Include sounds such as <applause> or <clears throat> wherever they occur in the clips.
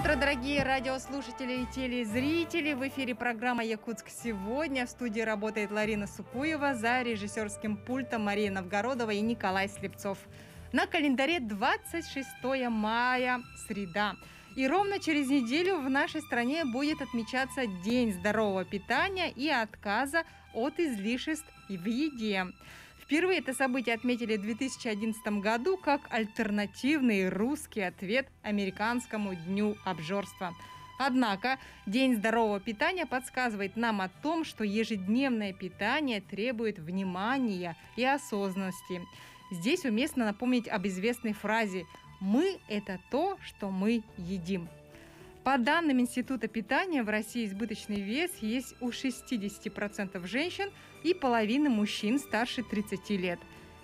утро, дорогие радиослушатели и телезрители! В эфире программа «Якутск сегодня». В студии работает Ларина Сукуева, за режиссерским пультом Мария Новгородова и Николай Слепцов. На календаре 26 мая, среда. И ровно через неделю в нашей стране будет отмечаться День здорового питания и отказа от излишеств в еде. Впервые это событие отметили в 2011 году как альтернативный русский ответ американскому дню обжорства. Однако День здорового питания подсказывает нам о том, что ежедневное питание требует внимания и осознанности. Здесь уместно напомнить об известной фразе «Мы – это то, что мы едим». По данным Института питания, в России избыточный вес есть у 60% женщин – и половины мужчин старше 30 лет.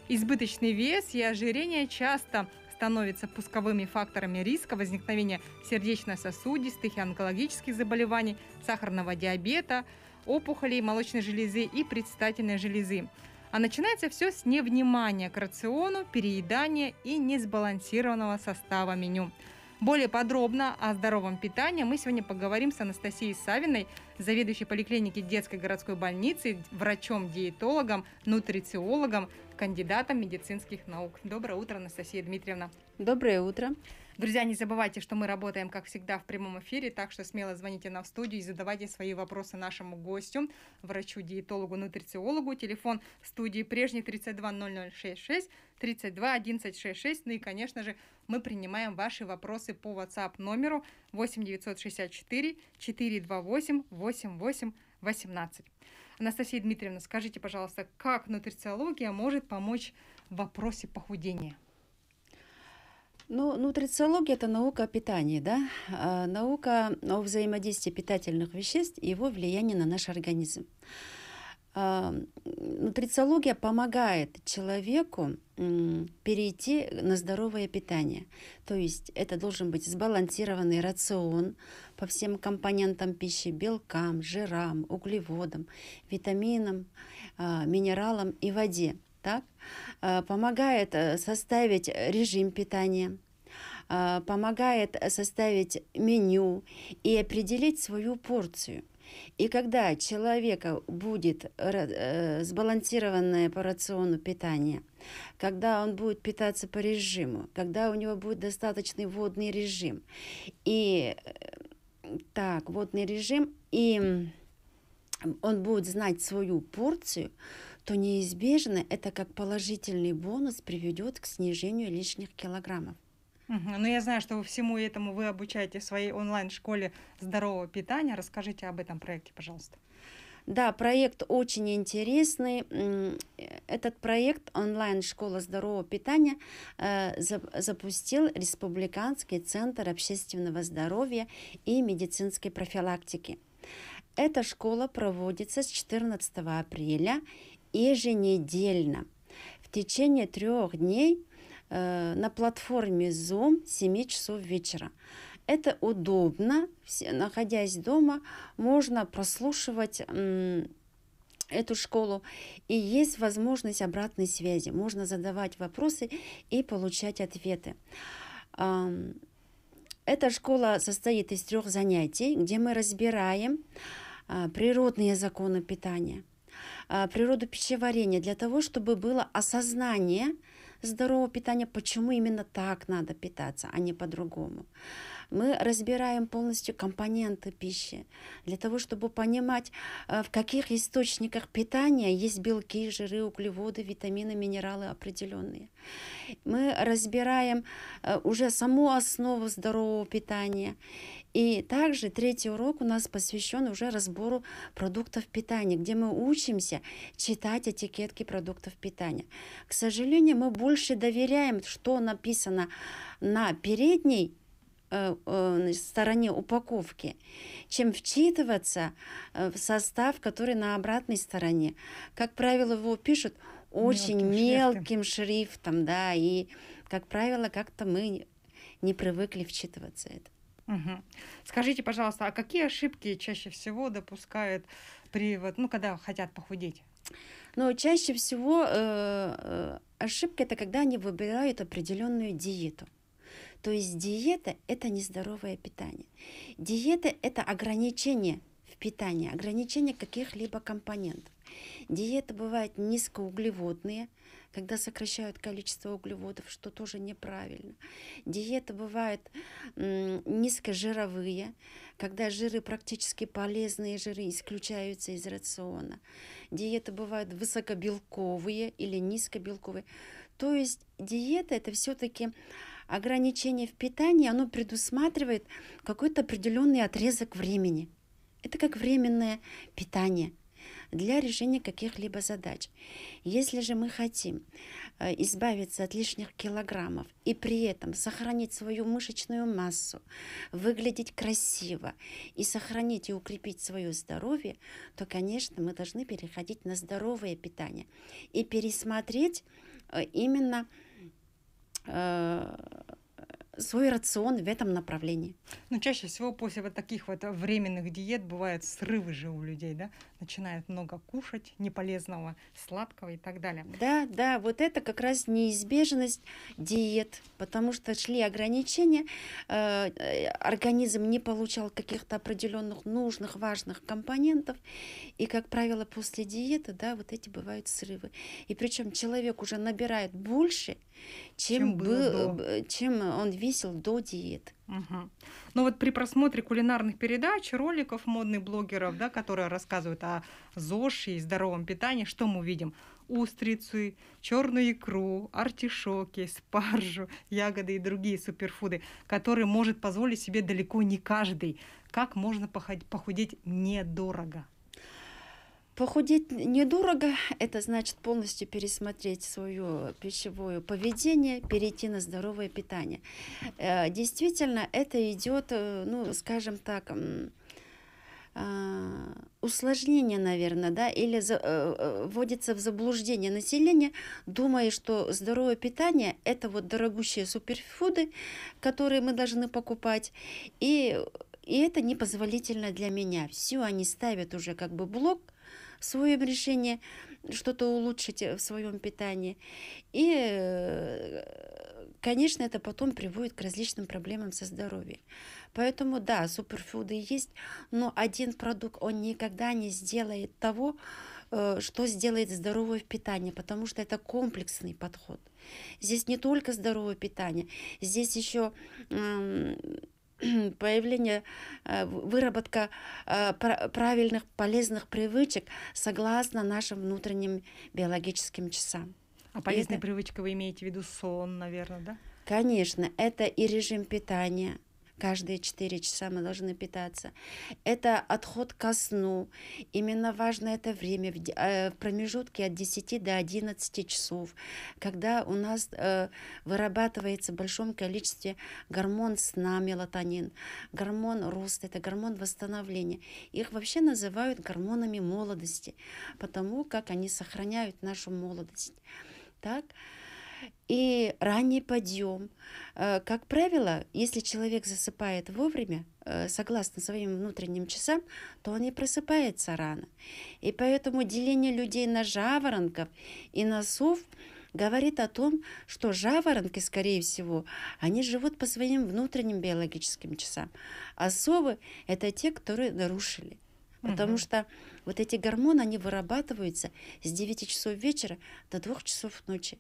Избыточный вес и ожирение часто становятся пусковыми факторами риска возникновения сердечно-сосудистых и онкологических заболеваний, сахарного диабета, опухолей молочной железы и предстательной железы. А начинается все с невнимания к рациону, переедания и несбалансированного состава меню. Более подробно о здоровом питании мы сегодня поговорим с Анастасией Савиной, заведующей поликлиники детской городской больницы, врачом-диетологом, нутрициологом, кандидатом медицинских наук. Доброе утро, Анастасия Дмитриевна. Доброе утро. Друзья, не забывайте, что мы работаем, как всегда, в прямом эфире, так что смело звоните нам в студию и задавайте свои вопросы нашему гостю, врачу, диетологу, нутрициологу. Телефон студии прежний 320066 32 1166. Ну и, конечно же, мы принимаем ваши вопросы по WhatsApp номеру 8 964 428 88 18. Анастасия Дмитриевна, скажите, пожалуйста, как нутрициология может помочь в вопросе похудения? Ну, нутрициология – это наука о питании, да? А, наука о взаимодействии питательных веществ и его влиянии на наш организм. А, нутрициология помогает человеку перейти на здоровое питание. То есть это должен быть сбалансированный рацион по всем компонентам пищи, белкам, жирам, углеводам, витаминам, а, минералам и воде – так? Э, помогает э, составить режим питания, э, помогает составить меню и определить свою порцию. И когда человека будет сбалансированное по рациону питание, когда он будет питаться по режиму, когда у него будет достаточный водный режим, и так, водный режим, и он будет знать свою порцию, то неизбежно это как положительный бонус приведет к снижению лишних килограммов. Угу. Ну, я знаю, что всему этому вы обучаете в своей онлайн-школе здорового питания. Расскажите об этом проекте, пожалуйста. Да, проект очень интересный. Этот проект онлайн-школа здорового питания э, запустил Республиканский центр общественного здоровья и медицинской профилактики. Эта школа проводится с 14 апреля еженедельно в течение трех дней э, на платформе Zoom 7 часов вечера. Это удобно, все, находясь дома, можно прослушивать эту школу. И есть возможность обратной связи. Можно задавать вопросы и получать ответы. Эта школа состоит из трех занятий, где мы разбираем а, природные законы питания – а, природу пищеварения, для того, чтобы было осознание здорового питания, почему именно так надо питаться, а не по-другому. Мы разбираем полностью компоненты пищи для того, чтобы понимать, э, в каких источниках питания есть белки, жиры, углеводы, витамины, минералы определенные. Мы разбираем э, уже саму основу здорового питания. И также третий урок у нас посвящен уже разбору продуктов питания, где мы учимся читать этикетки продуктов питания. К сожалению, мы больше доверяем, что написано на передней Э, э, стороне упаковки, чем вчитываться э, в состав, который на обратной стороне. Как правило, его пишут очень мелким, мелким шрифтом. да, и, как правило, как-то мы не привыкли вчитываться это. Угу. Скажите, пожалуйста, а какие ошибки чаще всего допускают при вот, ну, когда хотят похудеть? Ну чаще всего э, ошибки это когда они выбирают определенную диету. То есть диета – это нездоровое питание. Диета – это ограничение в питании, ограничение каких-либо компонентов. диета бывает низкоуглеводные, когда сокращают количество углеводов, что тоже неправильно. Диеты бывают низкожировые, когда жиры практически полезные жиры исключаются из рациона. Диеты бывают высокобелковые или низкобелковые. То есть диета это все-таки ограничение в питании, оно предусматривает какой-то определенный отрезок времени. Это как временное питание для решения каких-либо задач. Если же мы хотим э, избавиться от лишних килограммов и при этом сохранить свою мышечную массу, выглядеть красиво и сохранить и укрепить свое здоровье, то, конечно, мы должны переходить на здоровое питание и пересмотреть э, именно э, свой рацион в этом направлении. Ну чаще всего после вот таких вот временных диет бывают срывы же у людей, да? начинает много кушать неполезного, сладкого и так далее. Да, да, вот это как раз неизбежность диет, потому что шли ограничения, э, э организм не получал каких-то определенных нужных, важных компонентов, и, как правило, после диеты, да, вот эти бывают срывы. И причем человек уже набирает больше, чем, чем, был, до. Э, чем он весил до диеты. Угу. Ну вот при просмотре кулинарных передач, роликов модных блогеров, да, которые рассказывают о ЗОЖе и здоровом питании, что мы видим? Устрицы, черную икру, артишоки, спаржу, ягоды и другие суперфуды, которые может позволить себе далеко не каждый. Как можно похудеть недорого? Похудеть недорого – это значит полностью пересмотреть свое пищевое поведение, перейти на здоровое питание. Э, действительно, это идет, э, ну, скажем так, а, усложнение, наверное, да, или за, э, вводится в заблуждение населения, думая, что здоровое питание – это вот дорогущие суперфуды, которые мы должны покупать, и и это непозволительно для меня. Все, они ставят уже как бы блок – своем решении что-то улучшить э, в своем питании. И, э, конечно, это потом приводит к различным проблемам со здоровьем. Поэтому, да, суперфуды есть, но один продукт, он никогда не сделает того, э, что сделает здоровое питание, потому что это комплексный подход. Здесь не только здоровое питание, здесь еще <clears throat> появление, э, выработка э, правильных полезных привычек согласно нашим внутренним биологическим часам. А полезная это... привычка вы имеете в виду сон, наверное, да? Конечно, это и режим питания, каждые 4 часа мы должны питаться. Это отход ко сну. Именно важно это время, в э, промежутке от 10 до 11 часов, когда у нас э, вырабатывается в большом количестве гормон сна, мелатонин, гормон роста, это гормон восстановления. Их вообще называют гормонами молодости, потому как они сохраняют нашу молодость. Так? и ранний подъем. Э, как правило, если человек засыпает вовремя, э, согласно своим внутренним часам, то он и просыпается рано. И поэтому деление людей на жаворонков и на сов говорит о том, что жаворонки, скорее всего, они живут по своим внутренним биологическим часам, а совы – это те, которые нарушили. Потому угу. что вот эти гормоны, они вырабатываются с 9 часов вечера до 2 часов ночи.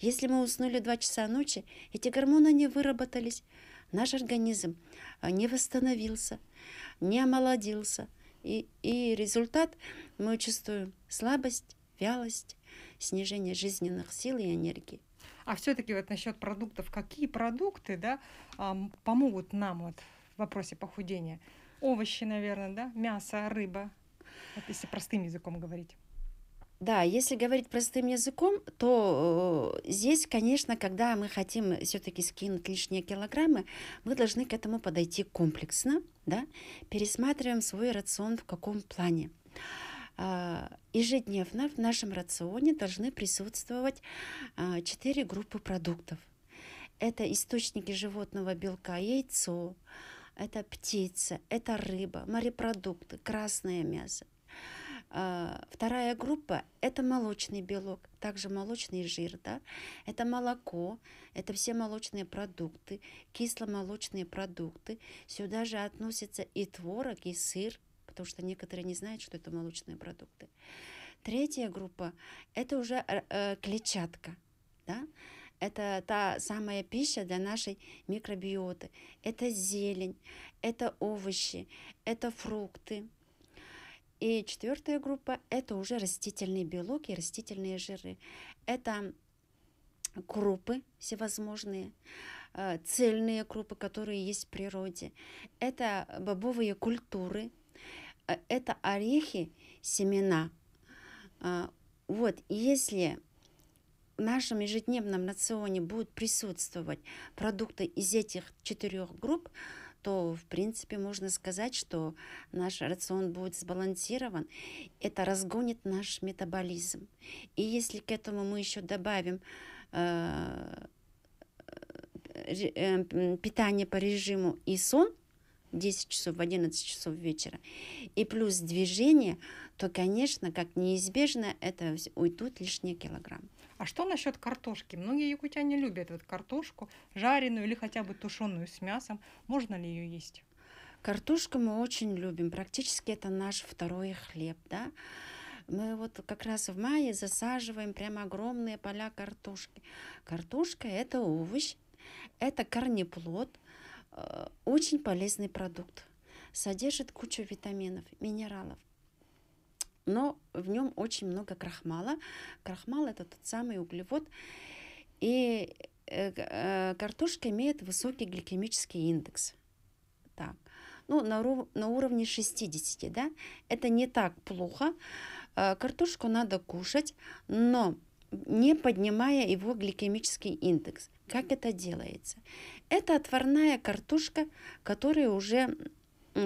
Если мы уснули 2 часа ночи, эти гормоны не выработались, наш организм а, не восстановился, не омолодился. И, и результат мы чувствуем слабость, вялость, снижение жизненных сил и энергии. А все-таки вот насчет продуктов, какие продукты да, помогут нам вот в вопросе похудения? Овощи, наверное, да, мясо, рыба, вот если простым языком говорить. Да, если говорить простым языком, то э, здесь, конечно, когда мы хотим все-таки скинуть лишние килограммы, мы должны к этому подойти комплексно, да, пересматриваем свой рацион в каком плане. Э, ежедневно в нашем рационе должны присутствовать а, четыре группы продуктов. Это источники животного белка, яйцо, это птица, это рыба, морепродукты, красное мясо, а, вторая группа – это молочный белок, также молочный жир, да? это молоко, это все молочные продукты, кисломолочные продукты. Сюда же относятся и творог, и сыр, потому что некоторые не знают, что это молочные продукты. Третья группа – это уже э, э клетчатка. Да? Это та самая пища для нашей микробиоты. Это зелень, это овощи, это фрукты – и четвертая группа – это уже растительные белок и растительные жиры. Это крупы всевозможные, э, цельные крупы, которые есть в природе. Это бобовые культуры, э, это орехи, семена. Э, вот, если в нашем ежедневном рационе будут присутствовать продукты из этих четырех групп, то, в принципе, можно сказать, что наш рацион будет сбалансирован. Это разгонит наш метаболизм. И если к этому мы еще добавим э, э, питание по режиму и сон, 10 часов, в 11 часов вечера, и плюс движение, то, конечно, как неизбежно, это уйдут лишние килограммы. А что насчет картошки? Многие якутяне любят вот картошку, жареную или хотя бы тушеную с мясом. Можно ли ее есть? Картошку мы очень любим. Практически это наш второй хлеб, да. Мы вот как раз в мае засаживаем прямо огромные поля картошки. Картошка – это овощ, это корнеплод, э, очень полезный продукт. Содержит кучу витаминов, минералов но в нем очень много крахмала. Крахмал это тот самый углевод. И э, э, картошка имеет высокий гликемический индекс. Так. Ну, на, на уровне 60, да, это не так плохо. Э, картошку надо кушать, но не поднимая его гликемический индекс. Как это делается? Это отварная картошка, которая уже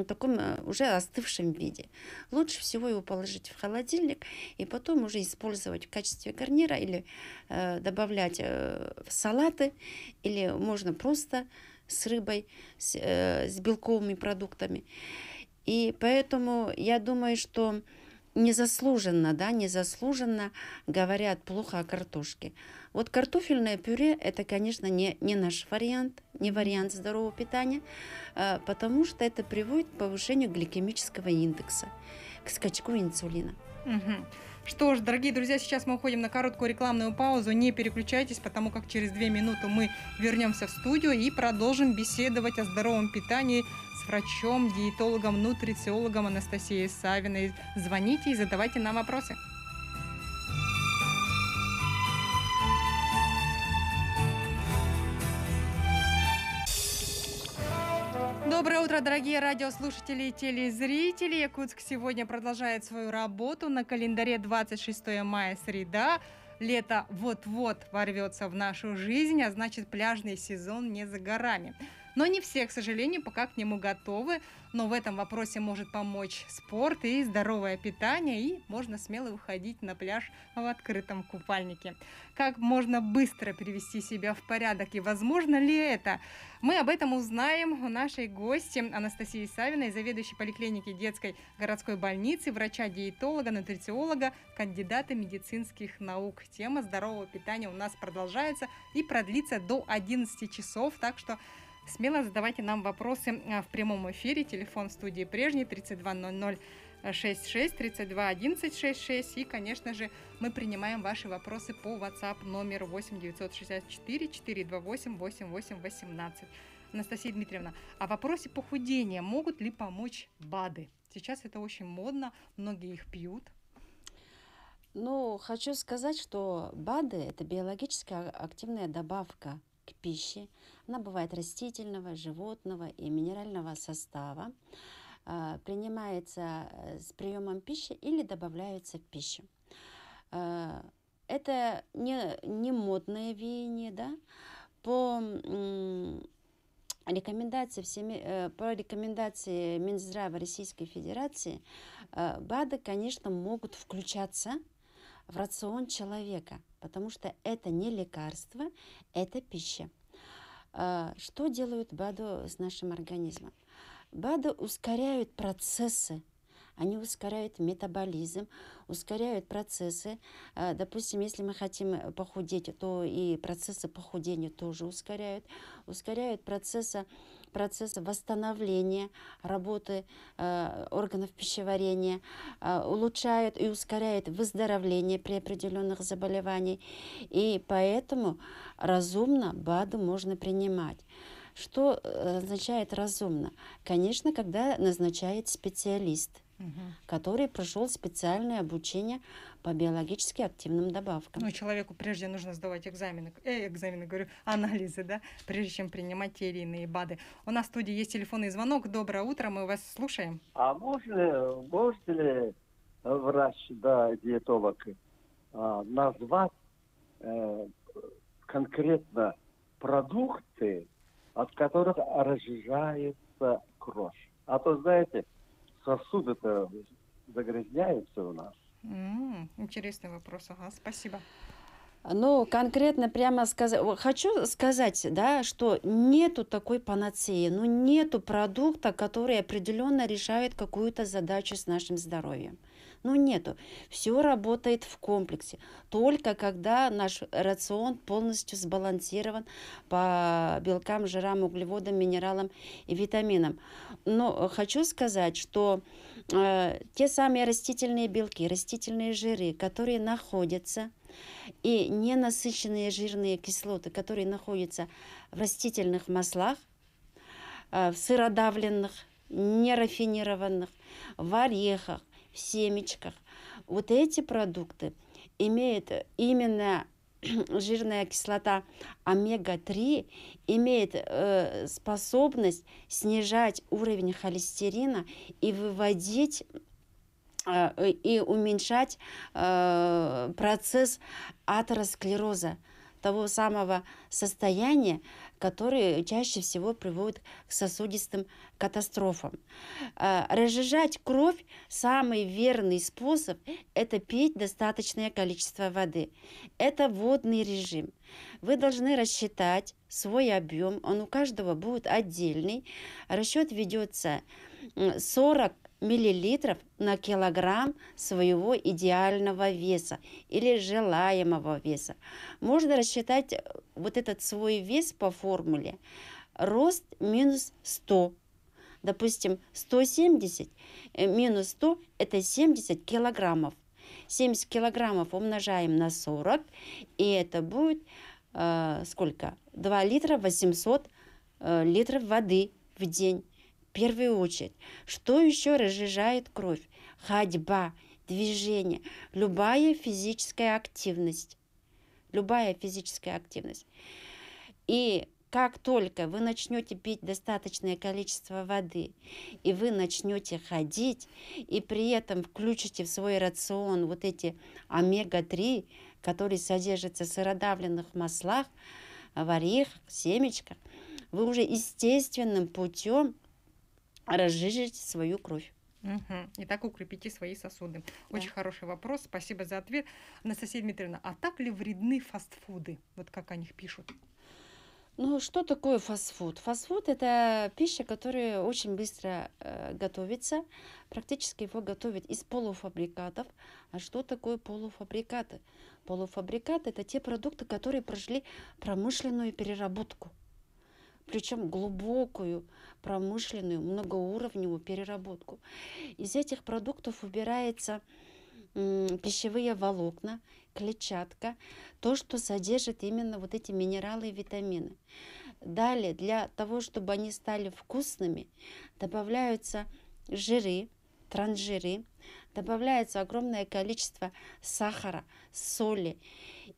в таком э, уже остывшем виде. Лучше всего его положить в холодильник и потом уже использовать в качестве гарнира или э, добавлять э, в салаты, или можно просто с рыбой, с, э, с белковыми продуктами. И поэтому я думаю, что незаслуженно, да, незаслуженно говорят плохо о картошке. Вот картофельное пюре – это, конечно, не, не наш вариант, не вариант здорового питания, а, потому что это приводит к повышению гликемического индекса, к скачку инсулина. Угу. Что ж, дорогие друзья, сейчас мы уходим на короткую рекламную паузу. Не переключайтесь, потому как через две минуты мы вернемся в студию и продолжим беседовать о здоровом питании с врачом, диетологом, нутрициологом Анастасией Савиной. Звоните и задавайте нам вопросы. Доброе утро, дорогие радиослушатели и телезрители. Якутск сегодня продолжает свою работу. На календаре 26 мая среда. Лето вот-вот ворвется в нашу жизнь, а значит пляжный сезон не за горами. Но не все, к сожалению, пока к нему готовы. Но в этом вопросе может помочь спорт и здоровое питание, и можно смело выходить на пляж в открытом купальнике. Как можно быстро привести себя в порядок и возможно ли это? Мы об этом узнаем у нашей гости Анастасии Савиной, заведующей поликлиники детской городской больницы, врача-диетолога, нутрициолога, кандидата медицинских наук. Тема здорового питания у нас продолжается и продлится до 11 часов, так что Смело задавайте нам вопросы а, в прямом эфире. Телефон студии прежний 3200 66 32 11 66. И, конечно же, мы принимаем ваши вопросы по WhatsApp номер 8 964 428 88 18. Анастасия Дмитриевна, о а вопросе похудения могут ли помочь БАДы? Сейчас это очень модно, многие их пьют. Ну, хочу сказать, что БАДы – это биологически активная добавка к пище – она бывает растительного, животного и минерального состава. А, принимается э, с приемом пищи или добавляется в пищу. А, это не, не модное веяние, да? По рекомендации всеми, э, по рекомендации Минздрава Российской Федерации э, БАДы, конечно, могут включаться в рацион человека, потому что это не лекарство, это пища. А, что делают БАДу с нашим организмом? БАДы ускоряют процессы, они ускоряют метаболизм, ускоряют процессы. А, допустим, если мы хотим похудеть, то и процессы похудения тоже ускоряют. Ускоряют процессы процесс восстановления работы э, органов пищеварения, э, улучшает и ускоряет выздоровление при определенных заболеваниях. И поэтому разумно баду можно принимать. Что э, означает разумно? Конечно, когда назначает специалист – угу. который прошел специальное обучение по биологически активным добавкам. Ну, человеку прежде нужно сдавать экзамены, э, экзамены, говорю, <laughs> анализы, да, прежде чем принимать те или иные БАДы. У нас в студии есть телефонный звонок. Доброе утро, мы вас слушаем. А можно, можно ли врач, да, диетолог, э, назвать э, конкретно продукты, от которых разжижается кровь? А то, знаете, сосуды-то загрязняются у нас. Mm, интересный вопрос, ага, спасибо. Ну, конкретно прямо сказать, хочу сказать, да, что нету такой панацеи, ну, нету продукта, который определенно решает какую-то задачу с нашим здоровьем. Ну нету. Все работает в комплексе. Только когда наш рацион полностью сбалансирован по белкам, жирам, углеводам, минералам и витаминам. Но хочу сказать, что э, те самые растительные белки, растительные жиры, которые находятся и ненасыщенные жирные кислоты, которые находятся в растительных маслах, э, в сыродавленных, нерафинированных, в орехах, в семечках. Вот эти продукты имеют именно <clears throat> жирная кислота омега-3 имеет э, способность снижать уровень холестерина и выводить э, и уменьшать э, процесс атеросклероза того самого состояния, которые чаще всего приводят к сосудистым катастрофам. А, разжижать кровь – самый верный способ – это пить достаточное количество воды. Это водный режим. Вы должны рассчитать свой объем, он у каждого будет отдельный. Расчет ведется 40 миллилитров на килограмм своего идеального веса или желаемого веса. Можно рассчитать э, вот этот свой вес по формуле. Рост минус 100. Допустим, 170 э, минус 100 – это 70 килограммов. 70 килограммов умножаем на 40, и это будет э, сколько? 2 литра 800 э, литров воды в день первую очередь, что еще разжижает кровь? Ходьба, движение, любая физическая активность. Любая физическая активность. И как только вы начнете пить достаточное количество воды, и вы начнете ходить, и при этом включите в свой рацион вот эти омега-3, которые содержатся в сыродавленных маслах, в орехах, семечках, вы уже естественным путем разжижить свою кровь. Угу. И так укрепите свои сосуды. Очень да. хороший вопрос. Спасибо за ответ. Анастасия Дмитриевна, а так ли вредны фастфуды? Вот как о них пишут. Ну, что такое фастфуд? Фастфуд – это пища, которая очень быстро э, готовится. Практически его готовят из полуфабрикатов. А что такое полуфабрикаты? Полуфабрикаты – это те продукты, которые прошли промышленную переработку – причем глубокую промышленную многоуровневую переработку. Из этих продуктов убирается пищевые волокна, клетчатка, то, что содержит именно вот эти минералы и витамины. Далее, для того, чтобы они стали вкусными, добавляются жиры, транжиры, добавляется огромное количество сахара, соли.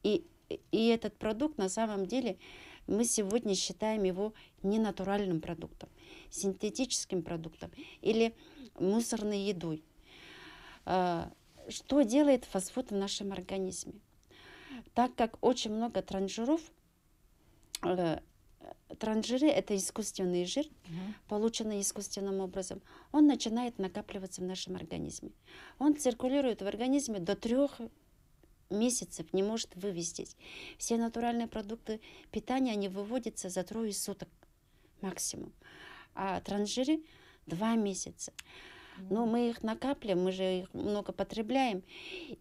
И, и этот продукт на самом деле мы сегодня считаем его ненатуральным продуктом, синтетическим продуктом или мусорной едой. А, что делает фастфуд в нашем организме? Так как очень много транжиров, э, транжиры – это искусственный жир, угу. полученный искусственным образом, он начинает накапливаться в нашем организме. Он циркулирует в организме до трех месяцев не может вывестись. Все натуральные продукты питания, они выводятся за трое суток максимум. А транжиры два месяца. Но ну, мы их накапливаем, мы же их много потребляем,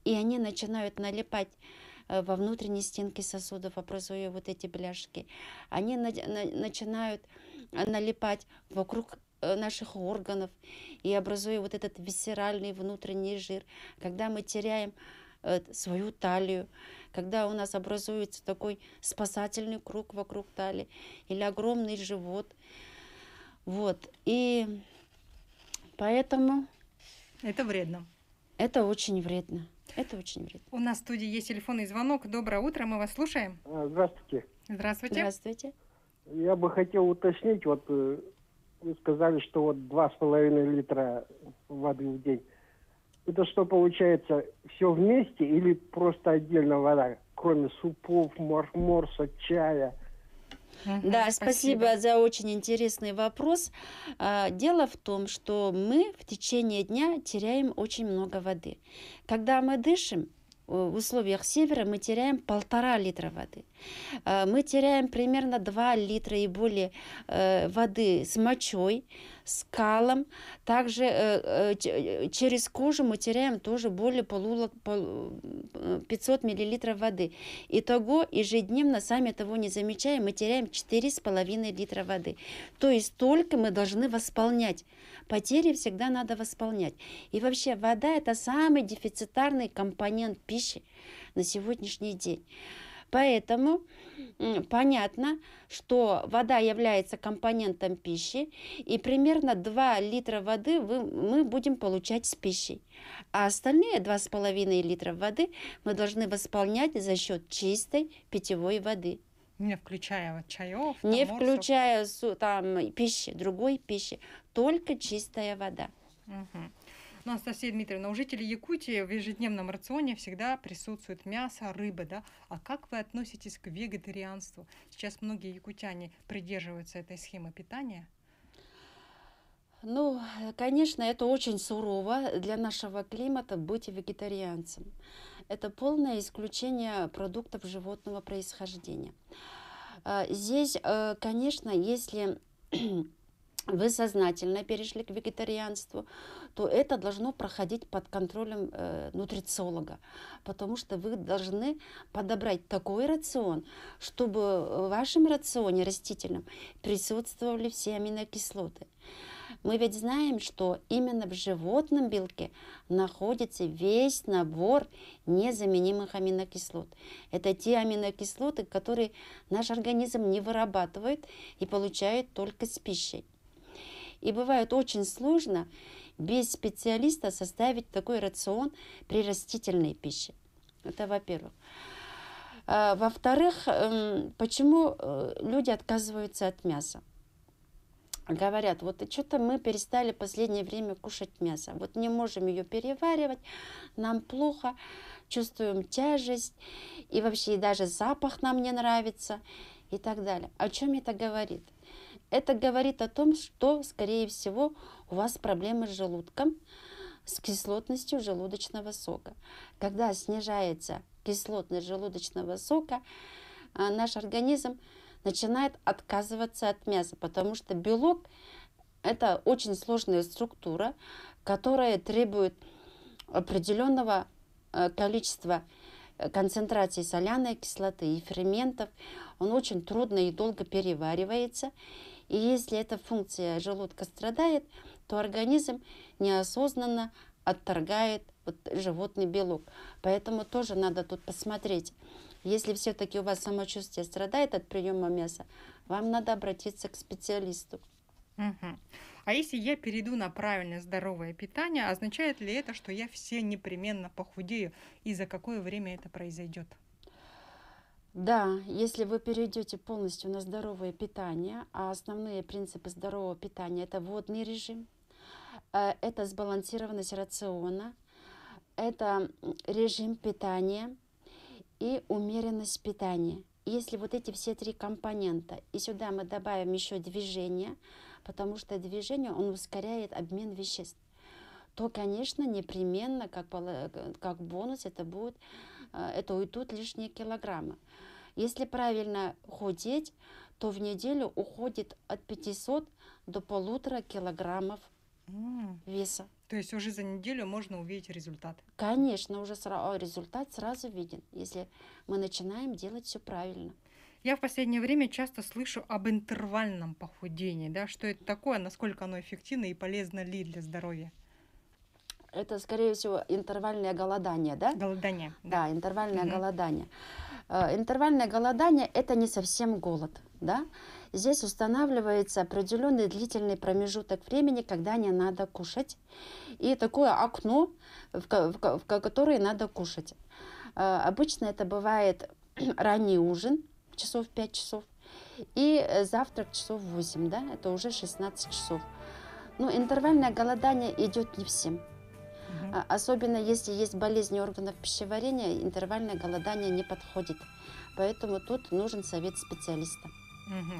и они начинают налипать э, во внутренней стенке сосудов, а образуя вот эти бляшки. Они на, на, начинают э, налипать вокруг э, наших органов и образуя вот этот висцеральный внутренний жир. Когда мы теряем Э, свою талию, когда у нас образуется такой спасательный круг вокруг талии или огромный живот. Вот. И поэтому... Это вредно. Это очень вредно. Это очень вредно. У нас в студии есть телефонный звонок. Доброе утро, мы вас слушаем. А, здравствуйте. Здравствуйте. Здравствуйте. Я бы хотел уточнить, вот э, вы сказали, что вот два с половиной литра воды в день. Это что получается, все вместе или просто отдельно вода, кроме супов, мор морса, чая? Да, спасибо. спасибо за очень интересный вопрос. А, дело в том, что мы в течение дня теряем очень много воды. Когда мы дышим, в условиях севера мы теряем полтора литра воды. А, мы теряем примерно 2 литра и более э, воды с мочой, скалам. Также э, э, э, через кожу мы теряем тоже более полулок, пол, 500 э, миллилитров воды. Итого ежедневно, сами того не замечая, мы теряем 4,5 литра воды. То есть только мы должны восполнять. Потери всегда надо восполнять. И вообще вода – это самый дефицитарный компонент пищи на сегодняшний день. Поэтому понятно, что вода является компонентом пищи, и примерно 2 литра воды вы, мы будем получать с пищей. А остальные 2,5 литра воды мы должны восполнять за счет чистой питьевой воды. Не включая вот чаев, не таморсов. включая там пищи, другой пищи, только чистая вода. Угу. Ну, Анастасия Дмитриевна, у жителей Якутии в ежедневном рационе всегда присутствует мясо, рыба, да? А как вы относитесь к вегетарианству? Сейчас многие якутяне придерживаются этой схемы питания. Ну, конечно, это очень сурово для нашего климата быть вегетарианцем. Это полное исключение продуктов животного происхождения. А, здесь, э, конечно, если вы сознательно перешли к вегетарианству, то это должно проходить под контролем э, нутрициолога, потому что вы должны подобрать такой рацион, чтобы в вашем рационе растительном присутствовали все аминокислоты. Мы ведь знаем, что именно в животном белке находится весь набор незаменимых аминокислот. Это те аминокислоты, которые наш организм не вырабатывает и получает только с пищей. И бывает очень сложно без специалиста составить такой рацион при растительной пище. Это во-первых. А, во-вторых, эм, почему э, люди отказываются от мяса? говорят, вот что-то мы перестали в последнее время кушать мясо, вот не можем ее переваривать, нам плохо, чувствуем тяжесть, и вообще даже запах нам не нравится и так далее. О чем это говорит? Это говорит о том, что, скорее всего, у вас проблемы с желудком, с кислотностью желудочного сока. Когда снижается кислотность желудочного сока, а, наш организм начинает отказываться от мяса, потому что белок – это очень сложная структура, которая требует определенного а, количества э, концентрации соляной кислоты и ферментов. Он очень трудно и долго переваривается. И если эта функция желудка страдает, то организм неосознанно отторгает вот животный белок. Поэтому тоже надо тут посмотреть. Если все-таки у вас самочувствие страдает от приема мяса, вам надо обратиться к специалисту. Угу. А если я перейду на правильное здоровое питание, означает ли это, что я все непременно похудею и за какое время это произойдет? Да, если вы перейдете полностью на здоровое питание, а основные принципы здорового питания – это водный режим, э, это сбалансированность рациона, это режим питания и умеренность питания. Если вот эти все три компонента, и сюда мы добавим еще движение, потому что движение, он ускоряет обмен веществ, то, конечно, непременно, как, э, как бонус, это будет Э, это уйдут лишние килограммы. Если правильно худеть, то в неделю уходит от 500 до полутора килограммов веса. То есть уже за неделю можно увидеть результат? Конечно, уже сра- результат сразу виден, если мы начинаем делать все правильно. Я в последнее время часто слышу об интервальном похудении, да, что это такое, насколько оно эффективно и полезно ли для здоровья? Это, скорее всего, интервальное голодание, да? Голодание. Да, да интервальное угу. голодание. Э, интервальное голодание – это не совсем голод, да? Здесь устанавливается определенный длительный промежуток времени, когда не надо кушать, и такое окно, в, в, в которое надо кушать. Э, обычно это бывает <clears throat> ранний ужин, часов 5 часов, и э, завтрак часов 8, да, это уже 16 часов. Но ну, интервальное голодание идет не всем. А, особенно если есть болезни органов пищеварения, интервальное голодание не подходит. Поэтому тут нужен совет специалиста.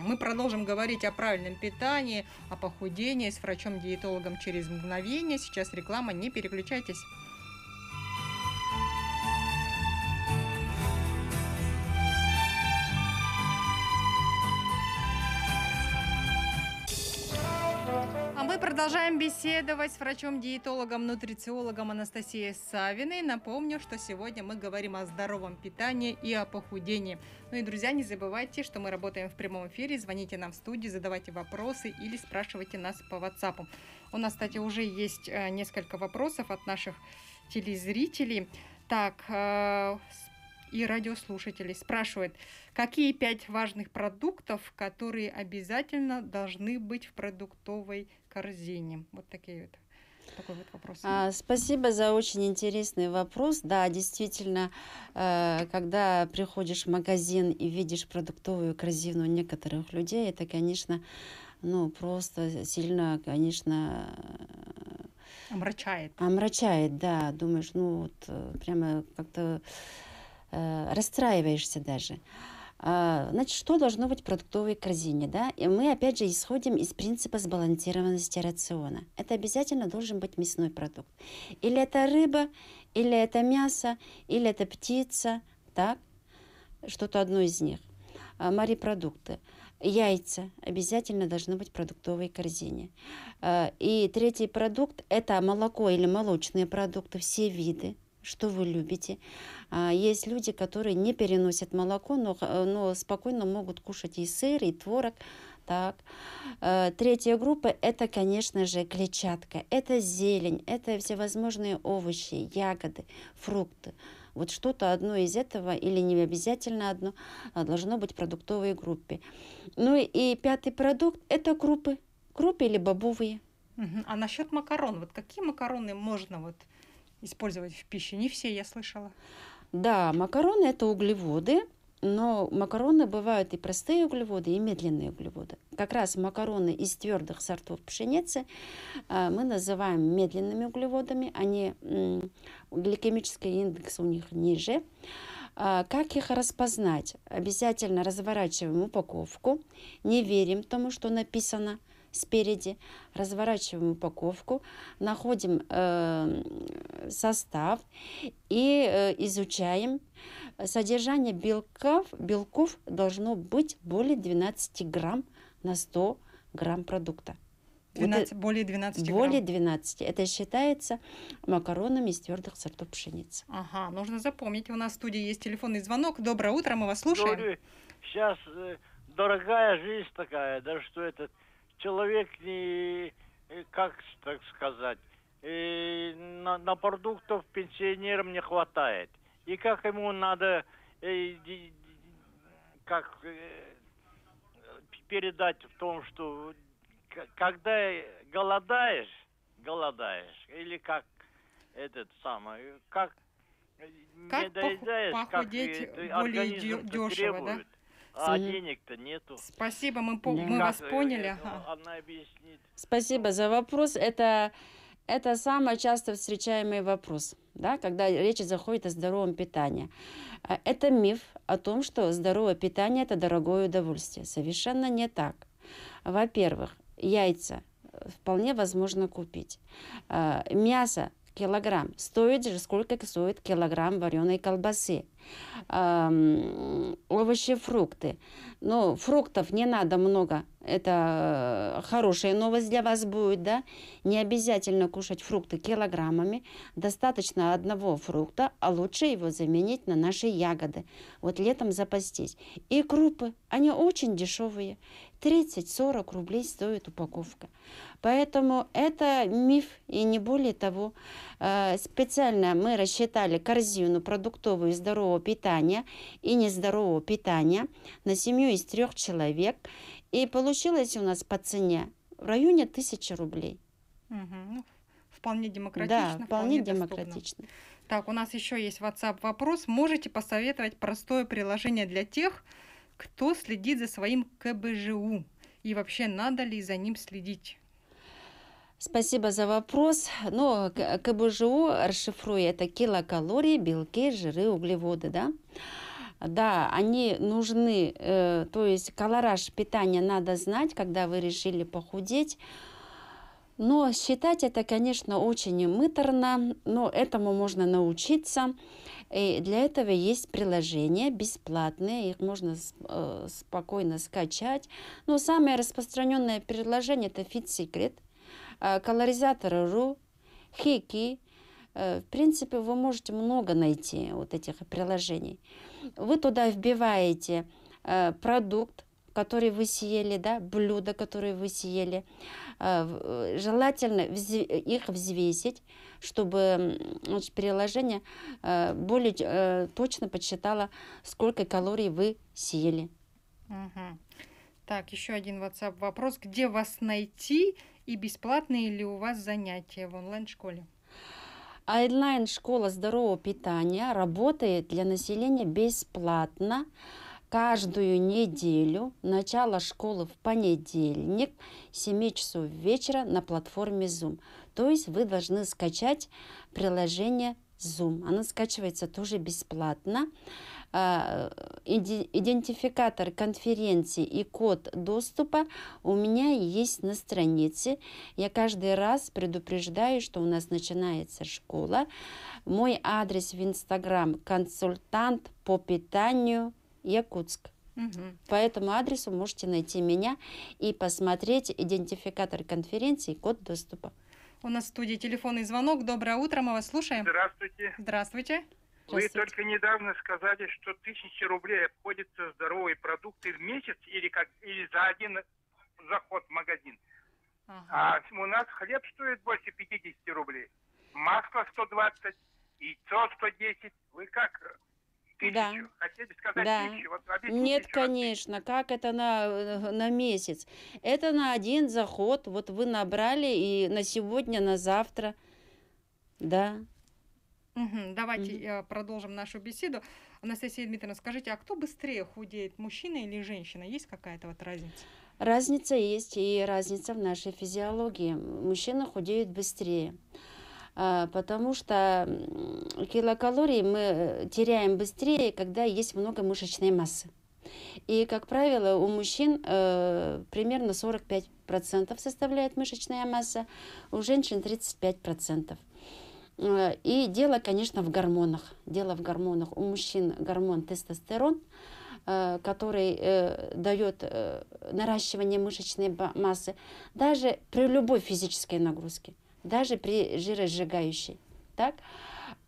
Мы продолжим говорить о правильном питании, о похудении с врачом-диетологом через мгновение. Сейчас реклама, не переключайтесь. продолжаем беседовать с врачом-диетологом, нутрициологом Анастасией Савиной. Напомню, что сегодня мы говорим о здоровом питании и о похудении. Ну и, друзья, не забывайте, что мы работаем в прямом эфире. Звоните нам в студию, задавайте вопросы или спрашивайте нас по WhatsApp. У нас, кстати, уже есть э, несколько вопросов от наших телезрителей. Так, э, и радиослушателей. Спрашивает, какие пять важных продуктов, которые обязательно должны быть в продуктовой корзине? Вот такие вот такой вот вопрос. А, спасибо за очень интересный вопрос. Да, действительно, э, когда приходишь в магазин и видишь продуктовую корзину некоторых людей, это, конечно, ну просто сильно, конечно. Омрачает. Омрачает, да. Думаешь, ну вот э, прямо как-то Э, расстраиваешься даже. А, значит, что должно быть в продуктовой корзине? Да? И мы, опять же, исходим из принципа сбалансированности рациона. Это обязательно должен быть мясной продукт. Или это рыба, или это мясо, или это птица, так? Что-то одно из них. А, морепродукты. Яйца обязательно должны быть в продуктовой корзине. А, и третий продукт – это молоко или молочные продукты, все виды что вы любите. А, есть люди, которые не переносят молоко, но, э, но спокойно могут кушать и сыр, и творог. Так. Э, третья группа – это, конечно же, клетчатка. Это зелень, это всевозможные овощи, ягоды, фрукты. Вот что-то одно из этого, или не обязательно одно, а должно быть в продуктовой группе. Ну и пятый продукт – это крупы. Крупы или бобовые. А насчет макарон, вот какие макароны можно вот использовать в пище. Не все, я слышала. Да, макароны это углеводы, но макароны бывают и простые углеводы, и медленные углеводы. Как раз макароны из твердых сортов пшеницы а, мы называем медленными углеводами. Они, гликемический индекс у них ниже. А, как их распознать? Обязательно разворачиваем упаковку, не верим тому, что написано – спереди, разворачиваем упаковку, находим э, состав и э, изучаем. Содержание белков, белков должно быть более 12 грамм на 100 грамм продукта. 12, вот, более 12 грамм. Более 12. Это считается макаронами из твердых сортов пшеницы. Ага, нужно запомнить. У нас в студии есть телефонный звонок. Доброе утро, мы вас слушаем. Говорю, сейчас э, дорогая жизнь такая, даже что этот человек не, э, как так сказать, и э, на, на продуктов пенсионерам не хватает. И как ему надо э, и, как передать в том, что когда голодаешь, голодаешь, или как этот самый, как, как не доедаешь, похудеть как более дешево, требует. Да? А денег-то нету. Спасибо, мы, по... мы вас э, поняли. Она Спасибо за вопрос. Это, это самый часто встречаемый вопрос, да, когда речь заходит о здоровом питании. А, это миф о том, что здоровое питание – это дорогое удовольствие. Совершенно не так. Во-первых, яйца э, вполне возможно купить. А, мясо килограмм. Стоит же сколько стоит килограмм вареной колбасы. Эм, овощи, фрукты. но ну, фруктов не надо много. Это э, хорошая новость для вас будет, да? Не обязательно кушать фрукты килограммами. Достаточно одного фрукта, а лучше его заменить на наши ягоды. Вот летом запастись. И крупы. Они очень дешевые. 30-40 рублей стоит упаковка. Поэтому это миф и не более того. Э, специально мы рассчитали корзину продуктовую здорового питания и нездорового питания на семью из трех человек. И получилось у нас по цене в районе 1000 рублей. Угу. Вполне демократично. Да, вполне, вполне демократично. Так, у нас еще есть WhatsApp вопрос. Можете посоветовать простое приложение для тех, кто следит за своим КБЖУ? И вообще, надо ли за ним следить? Спасибо за вопрос. Ну, КБЖУ расшифруя это килокалории, белки, жиры, углеводы, да? Да, они нужны, э, то есть колораж питания надо знать, когда вы решили похудеть. Но считать это, конечно, очень мыторно, но этому можно научиться. И для этого есть приложения бесплатные, их можно э, спокойно скачать. Но самое распространенное приложение это Fit Secret, э, колоризатор.ру, Хики. Э, в принципе, вы можете много найти вот этих приложений. Вы туда вбиваете э, продукт, который вы съели, да, блюдо, которое вы съели. Э, э, желательно их взвесить, чтобы значит, приложение э, более э, точно подсчитало, сколько калорий вы съели. Угу. Так, еще один WhatsApp вопрос. Где вас найти и бесплатные ли у вас занятия в онлайн-школе? Онлайн-школа здорового питания работает для населения бесплатно каждую неделю. Начало школы в понедельник, 7 часов вечера на платформе Zoom. То есть вы должны скачать приложение Zoom. Она скачивается тоже бесплатно. А, идентификатор конференции и код доступа у меня есть на странице. Я каждый раз предупреждаю, что у нас начинается школа. Мой адрес в Инстаграм – консультант по питанию Якутск. Угу. По этому адресу можете найти меня и посмотреть идентификатор конференции и код доступа. У нас в студии телефонный звонок. Доброе утро, мы вас слушаем. Здравствуйте. Здравствуйте. Вы только недавно сказали, что тысячи рублей обходятся здоровые продукты в месяц или как или за один заход в магазин. Ага. А у нас хлеб стоит больше 50 рублей, масло 120, яйцо 110. Вы как Тысячу. Да. Хотели сказать да. тысячу. Вот Нет, тысячу конечно. Как это на, э, на месяц? Это на один заход. Вот вы набрали и на сегодня, на завтра. Да. Угу, давайте угу. продолжим нашу беседу. Анастасия Дмитриевна, скажите, а кто быстрее худеет, мужчина или женщина? Есть какая-то вот разница? Разница есть, и разница в нашей физиологии. Мужчина худеет быстрее. А, потому что килокалории мы э, теряем быстрее, когда есть много мышечной массы. И, как правило, у мужчин э, примерно 45% составляет мышечная масса, у женщин 35%. Э, и дело, конечно, в гормонах. Дело в гормонах. У мужчин гормон тестостерон, э, который дает наращивание мышечной массы даже при любой физической нагрузке даже при жиросжигающей. Так?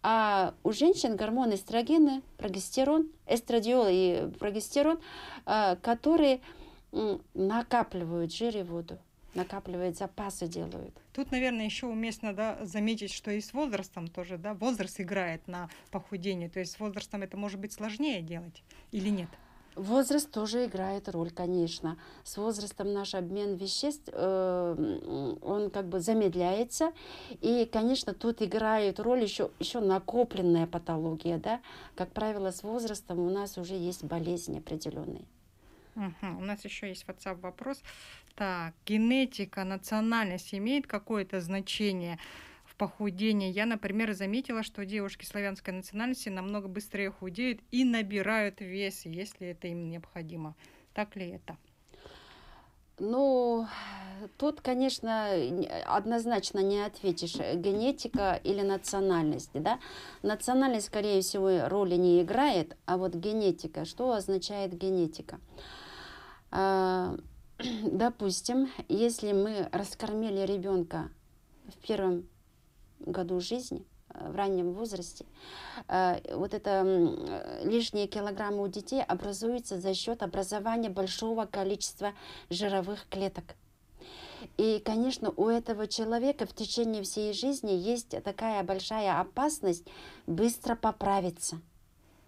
А у женщин гормоны эстрогены, прогестерон, эстрадиол и прогестерон, а, которые накапливают жир и воду накапливает запасы делают. Тут, наверное, еще уместно да, заметить, что и с возрастом тоже, да, возраст играет на похудение. То есть с возрастом это может быть сложнее делать или нет? Возраст тоже играет роль, конечно. С возрастом наш обмен веществ, э, он как бы замедляется. И, конечно, тут играет роль еще, еще накопленная патология. Да? Как правило, с возрастом у нас уже есть болезни определенные. Угу. У нас еще есть WhatsApp вопрос. Так, генетика, национальность имеет какое-то значение? в Я, например, заметила, что девушки славянской национальности намного быстрее худеют и набирают вес, если это им необходимо. Так ли это? Ну, тут, конечно, однозначно не ответишь э, генетика или национальность, да. Национальность, скорее всего, роли не играет, а вот генетика. Что означает генетика? А, <clears throat> допустим, если мы раскормили ребенка в первом году жизни, э, в раннем возрасте, э, вот это э, лишние килограммы у детей образуются за счет образования большого количества жировых клеток. И, конечно, у этого человека в течение всей жизни есть такая большая опасность быстро поправиться –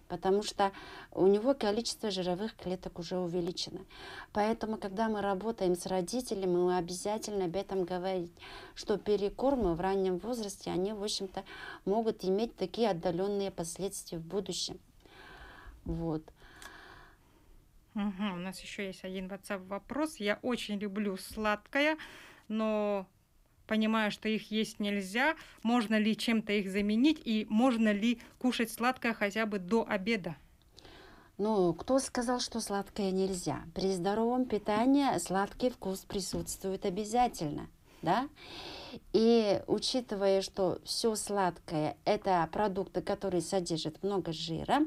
потому что у него количество жировых клеток уже увеличено. Поэтому, когда мы работаем с родителями, мы обязательно об этом говорить, что перекормы в раннем возрасте, они, в общем-то, могут иметь такие отдаленные последствия в будущем. Вот. Угу, у нас еще есть один WhatsApp вопрос. Я очень люблю сладкое, но понимая, что их есть нельзя, можно ли чем-то их заменить и можно ли кушать сладкое хотя бы до обеда? Ну, кто сказал, что сладкое нельзя? При здоровом питании сладкий вкус присутствует обязательно, да? И учитывая, что все сладкое – это продукты, которые содержат много жира,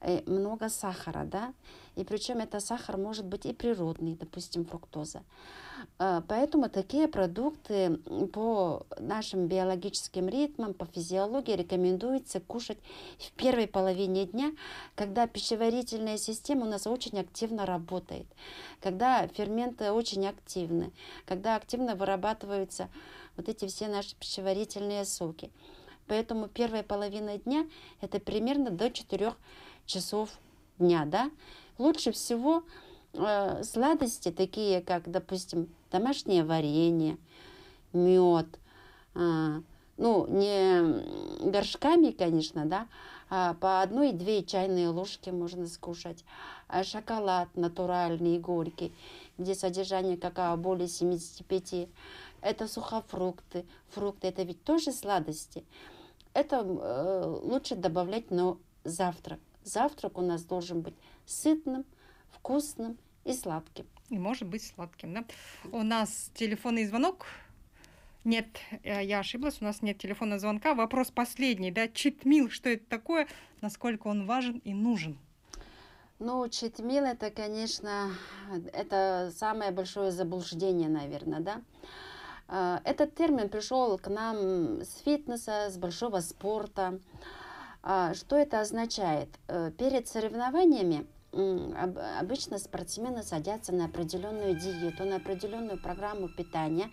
э, много сахара, да, и причем это сахар может быть и природный, допустим, фруктоза. Э, поэтому такие продукты по нашим биологическим ритмам, по физиологии рекомендуется кушать в первой половине дня, когда пищеварительная система у нас очень активно работает, когда ферменты очень активны, когда активно вырабатываются вот эти все наши пищеварительные соки. Поэтому первая половина дня – это примерно до 4 часов дня. Да? Лучше всего Э, сладости, такие как, допустим, домашнее варенье, мед, а, ну, не горшками, конечно, да, а по одной-две чайные ложки можно скушать. А шоколад натуральный и горький, где содержание какао более 75. Это сухофрукты. Фрукты – это ведь тоже сладости. Это э, лучше добавлять на завтрак. Завтрак у нас должен быть сытным, вкусным и сладким. И может быть сладким, да. У нас телефонный звонок. Нет, э, я ошиблась, у нас нет телефонного звонка. Вопрос последний, да, читмил, что это такое, насколько он важен и нужен? Ну, читмил это, конечно, это самое большое заблуждение, наверное, да. Э, этот термин пришел к нам с фитнеса, с большого спорта. Э, что это означает? Перед соревнованиями обычно спортсмены садятся на определенную диету, на определенную программу питания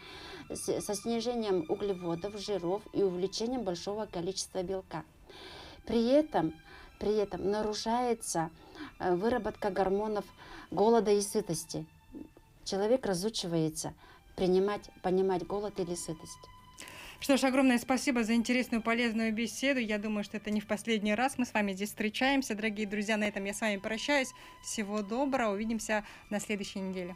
со снижением углеводов, жиров и увеличением большого количества белка. При этом, при этом нарушается э, выработка гормонов голода и сытости. Человек разучивается принимать, понимать голод или сытость. Что ж, огромное спасибо за интересную, полезную беседу. Я думаю, что это не в последний раз мы с вами здесь встречаемся. Дорогие друзья, на этом я с вами прощаюсь. Всего доброго. Увидимся на следующей неделе.